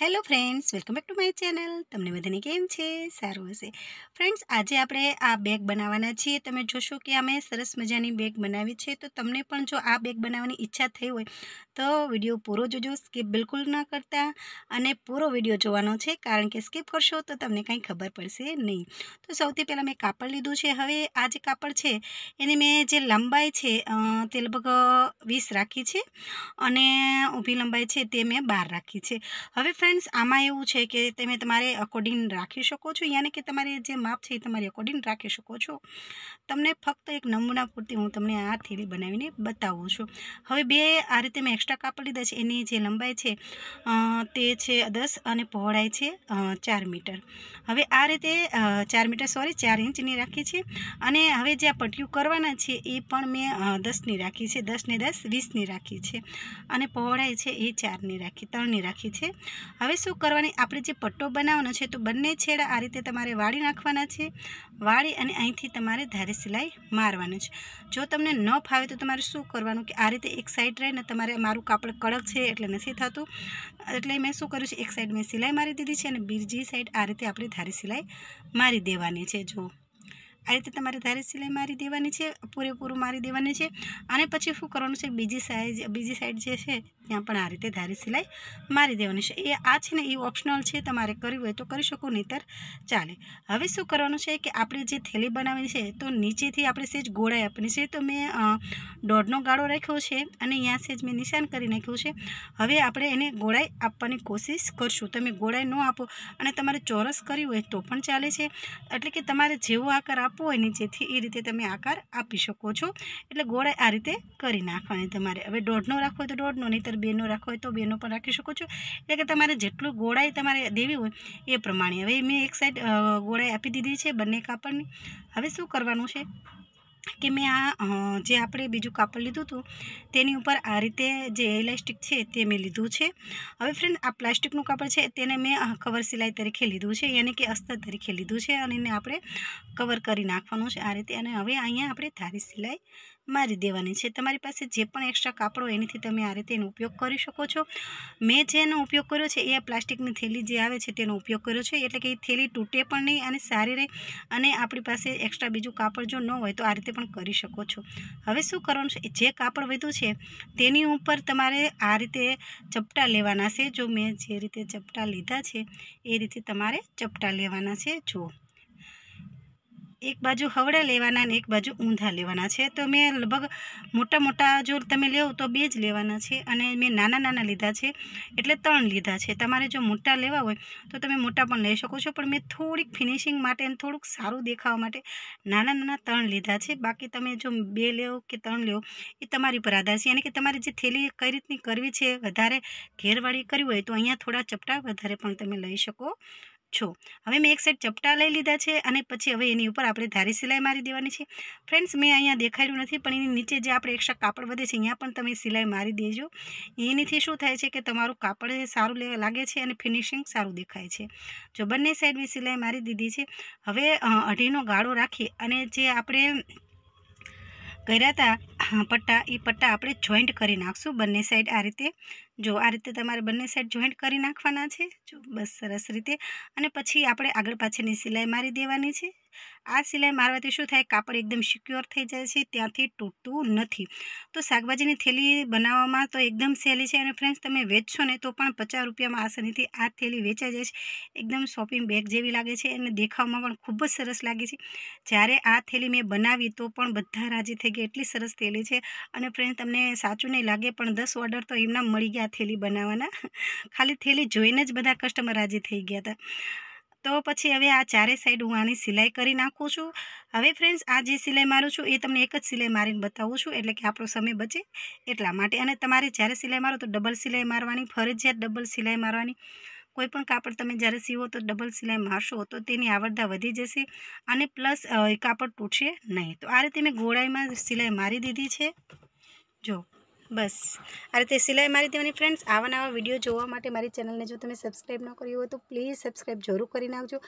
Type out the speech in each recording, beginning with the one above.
hello friends welcome back to my channel તમને બધાને કેમ છે સારું હશે ફ્રેન્ડ્સ આજે આપણે આ બેગ બનાવવાના છીએ તમે જોશો કે અમે સરસ મજાની બેગ બનાવી છે તો તમને પણ જો આ બેગ બનાવવાની ઈચ્છા થઈ હોય તો વિડીયો પૂરો જોજો સ્કીપ બિલકુલ ન કરતા અને પૂરો વિડીયો જોવાનો છે કારણ કે સ્કીપ કરશો તો તમને કાંઈ ખબર પડશે નહીં તો સૌથી પહેલાં મેં કાપડ લીધું છે હવે આ જે કાપડ છે એની મેં જે લંબાઈ છે તે લગભગ વીસ રાખી છે અને ઊભી લંબાઈ છે તે મેં બાર રાખી છે હવે ફ્રેન્ડ્સ આમાં એવું છે કે તમે તમારે અકોર્ડિંગ રાખી શકો છો યાને કે તમારે જે માપ છે એ તમારે અકોર્ડિંગ રાખી શકો છો તમને ફક્ત એક નમૂના પૂરતી હું તમને આ થેલી બનાવીને બતાવું છું હવે બે આ રીતે મેં એક્સ્ટ્રા કાપડ લીધા છે એની જે લંબાઈ છે તે છે દસ અને પહોળાઈ છે ચાર મીટર હવે આ રીતે ચાર મીટર સોરી ચાર ઇંચની રાખી છે અને હવે જે આ પટ્ટીઓ કરવાના છે એ પણ મેં દસની રાખી છે દસને દસ વીસની રાખી છે અને પહોળાઈ છે એ ચારની રાખી ત્રણની રાખી છે હવે શું કરવાની આપણે જે પટ્ટો બનાવવાનો છે તો બંને છેડા આ રીતે તમારે વાળી નાખવાના છે વાળી અને અહીંથી તમારે ધારે સિલાઈ મારવાની છે જો તમને ન ફાવે તો તમારે શું કરવાનું કે આ રીતે એક સાઈડ રહે ને તમારે મારું કાપડ કડક છે એટલે નથી થતું એટલે મેં શું કર્યું છે એક સાઈડ મેં સિલાઈ મારી દીધી છે અને બીજી સાઈડ આ રીતે આપણે ધારી સિલાઈ મારી દેવાની છે જો આ રીતે તમારે ધારી સિલાઈ મારી દેવાની છે પૂરેપૂરું મારી દેવાની છે અને પછી શું કરવાનું છે બીજી સાઈડ બીજી સાઈડ જે છે ત્યાં પણ આ રીતે ધારી સિલાઈ મારી દેવાની છે એ આ છે ને એ ઓપ્શનલ છે તમારે કરવી હોય તો કરી શકો નહીતર ચાલે હવે શું કરવાનું છે કે આપણે જે થેલી બનાવી છે તો નીચેથી આપણે સેજ ગોળાઈ આપવાની છે તો મેં દોઢનો ગાળો રાખ્યો છે અને અહીંયા સેજ મેં નિશાન કરી નાખ્યું છે હવે આપણે એને ગોળાઈ આપવાની કોશિશ કરશું તમે ગોળાઈ ન આપો અને તમારે ચોરસ કરવી હોય તો પણ ચાલે છે એટલે કે તમારે જેવો આકાર આપવો હોય નીચેથી એ રીતે તમે આકાર આપી શકો છો એટલે ગોળાઈ આ રીતે કરી નાખવાની તમારે હવે દોઢનો રાખવો હોય તો દોઢનો નહીં નહીંતર બેનો રાખો હોય તો બેનો પણ રાખી શકો છો એટલે કે તમારે જેટલું ગોળાઈ તમારે દેવી હોય એ પ્રમાણે હવે મેં એક સાઈડ ગોળાઈ આપી દીધી છે બંને કાપડની હવે શું કરવાનું છે કે મેં આ જે આપણે બીજું કાપડ લીધું હતું તેની ઉપર આ રીતે જે ઇલાસ્ટિક છે તે મેં લીધું છે હવે ફ્રેન્ડ આ પ્લાસ્ટિકનું કાપડ છે તેને મેં કવર સિલાઈ તરીકે લીધું છે યાની કે અસ્તર તરીકે લીધું છે અને એને આપણે કવર કરી નાખવાનું છે આ રીતે અને હવે અહીંયા આપણે ધારી સિલાઈ મારી દેવાની છે તમારી પાસે જે પણ એક્સ્ટ્રા કાપડ હોય એનીથી તમે આ રીતે એનો ઉપયોગ કરી શકો છો મેં જેનો ઉપયોગ કર્યો છે એ પ્લાસ્ટિકની થેલી જે આવે છે તેનો ઉપયોગ કર્યો છે એટલે કે એ થેલી તૂટે પણ નહીં અને સારી રહે અને આપણી પાસે એક્સ્ટ્રા બીજું કાપડ જો ન હોય તો આ રીતે પણ કરી શકો છો હવે શું કરવાનું છે જે કાપડ વધ્યું છે તેની ઉપર તમારે આ રીતે ચપટા લેવાના છે જો મેં જે રીતે ચપટા લીધા છે એ રીતે તમારે ચપટા લેવાના છે જો એક બાજુ હવડા લેવાના અને એક બાજુ ઊંધા લેવાના છે તો મેં લગભગ મોટા મોટા જો તમે લેવ તો બે જ લેવાના છે અને મેં નાના નાના લીધા છે એટલે ત્રણ લીધા છે તમારે જો મોટા લેવા હોય તો તમે મોટા પણ લઈ શકો છો પણ મેં થોડીક ફિનિશિંગ માટે અને થોડુંક સારું દેખાવા માટે નાના નાના ત્રણ લીધા છે બાકી તમે જો બે લેવો કે ત્રણ લેવો એ તમારી ઉપર આધાર છે યાની કે તમારે જે થેલી કઈ રીતની કરવી છે વધારે ઘેરવાળી કરવી હોય તો અહીંયા થોડા ચપટા વધારે પણ તમે લઈ શકો છો હવે મેં એક સાઈડ ચપટા લઈ લીધા છે અને પછી હવે એની ઉપર આપણે ધારી સિલાઈ મારી દેવાની છે ફ્રેન્ડ્સ મેં અહીંયા દેખાડ્યું નથી પણ એની નીચે જે આપણે એક્સ્ટ્રા કાપડ વધે છે અહીંયા પણ તમે સિલાઈ મારી દેજો એનીથી શું થાય છે કે તમારું કાપડ સારું લાગે છે અને ફિનિશિંગ સારું દેખાય છે જો બંને સાઈડ મેં સિલાઈ મારી દીધી છે હવે અઢીનો ગાળો રાખી અને જે આપણે કર્યા હતા પટ્ટા એ પટ્ટા આપણે જોઈન્ટ કરી નાખશું બંને સાઈડ આ રીતે જો આ રીતે તમારે બંને સાઈડ જોઈન્ટ કરી નાખવાના છે જો બસ સરસ રીતે અને પછી આપણે આગળ પાછળની સિલાઈ મારી દેવાની છે આ સિલાઈ મારવાથી શું થાય કાપડ એકદમ સિક્યોર થઈ જાય છે ત્યાંથી તૂટતું નથી તો શાકભાજીની થેલી બનાવવામાં તો એકદમ સહેલી છે અને ફ્રેન્ડ્સ તમે વેચશો ને તો પણ પચાસ રૂપિયામાં આસાનીથી આ થેલી વેચાઈ જાય છે એકદમ શોપિંગ બેગ જેવી લાગે છે અને દેખાવમાં પણ ખૂબ જ સરસ લાગે છે જ્યારે આ થેલી મેં બનાવી તો પણ બધા રાજી થઈ ગયા એટલી સરસ થેલી છે અને ફ્રેન્ડ તમને સાચું નહીં લાગે પણ દસ ઓર્ડર તો એમના મળી ગયા આ થેલી બનાવવાના ખાલી થેલી જોઈને જ બધા કસ્ટમર રાજી થઈ ગયા હતા તો પછી હવે આ ચારે સાઈડ હું આની સિલાઈ કરી નાખું છું હવે ફ્રેન્ડ્સ આ જે સિલાઈ મારું છું એ તમને એક જ સિલાઈ મારીને બતાવું છું એટલે કે આપણો સમય બચે એટલા માટે અને તમારે જ્યારે સિલાઈ મારો તો ડબલ સિલાઈ મારવાની ફરજિયાત ડબલ સિલાઈ મારવાની કોઈ પણ કાપડ તમે જ્યારે સીવો તો ડબલ સિલાઈ મારશો તો તેની આવડતા વધી જશે અને પ્લસ કાપડ તૂટશે નહીં તો આ રીતે મેં ગોળાઈમાં સિલાઈ મારી દીધી છે જો બસ અરે તે સિલાઈ મારી દેવાની ફ્રેન્ડ્સ આવા નવા વિડીયો જોવા માટે મારી ચેનલને જો તમે સબસ્ક્રાઈબ ન કરી હોય તો પ્લીઝ સબસ્ક્રાઈબ જરૂર કરી નાખજો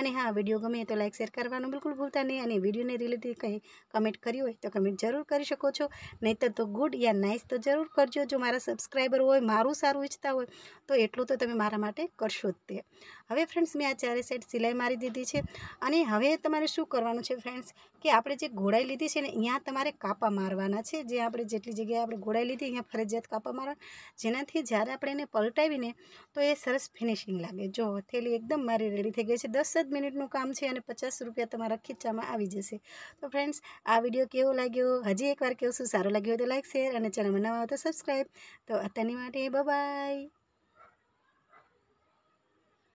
અને હા વિડીયો ગમે તો લાઇક શેર કરવાનું બિલકુલ ભૂલતા નહીં અને વિડીયોને રિલેટેડ કંઈ કમેન્ટ કરી હોય તો કમેન્ટ જરૂર કરી શકો છો નહીં તો ગુડ યા નાઇસ તો જરૂર કરજો જો મારા સબસ્ક્રાઈબર હોય મારું સારું ઈચ્છતા હોય તો એટલું તો તમે મારા માટે કરશો જ તે હવે ફ્રેન્ડ્સ મેં આ ચારે સાઈડ સિલાઈ મારી દીધી છે અને હવે તમારે શું કરવાનું છે ફ્રેન્ડ્સ કે આપણે જે ઘોડાઈ લીધી છે ને અહીંયા તમારે કાપા મારવાના છે જે આપણે જેટલી જગ્યાએ આપણે ઘોડાઈ થી આ ફરેજત કાપા મારા જેનાથી જારે આપણે એને પલટાવીને તો એ સરસ ફિનિશિંગ લાગે જો થેલી एकदम મારી રેડી થઈ ગઈ છે 10 જ મિનિટ નું કામ છે અને ₹50 તમારા ખિસ્સામાં આવી જશે તો ફ્રેન્ડ્સ આ વિડિયો કેવો લાગ્યો હજી એકવાર કેવો સુ સારું લાગી હોય તો લાઈક શેર અને ચરણ મનાવા હોય તો સબસ્ક્રાઇબ તો અતતની માટે બાય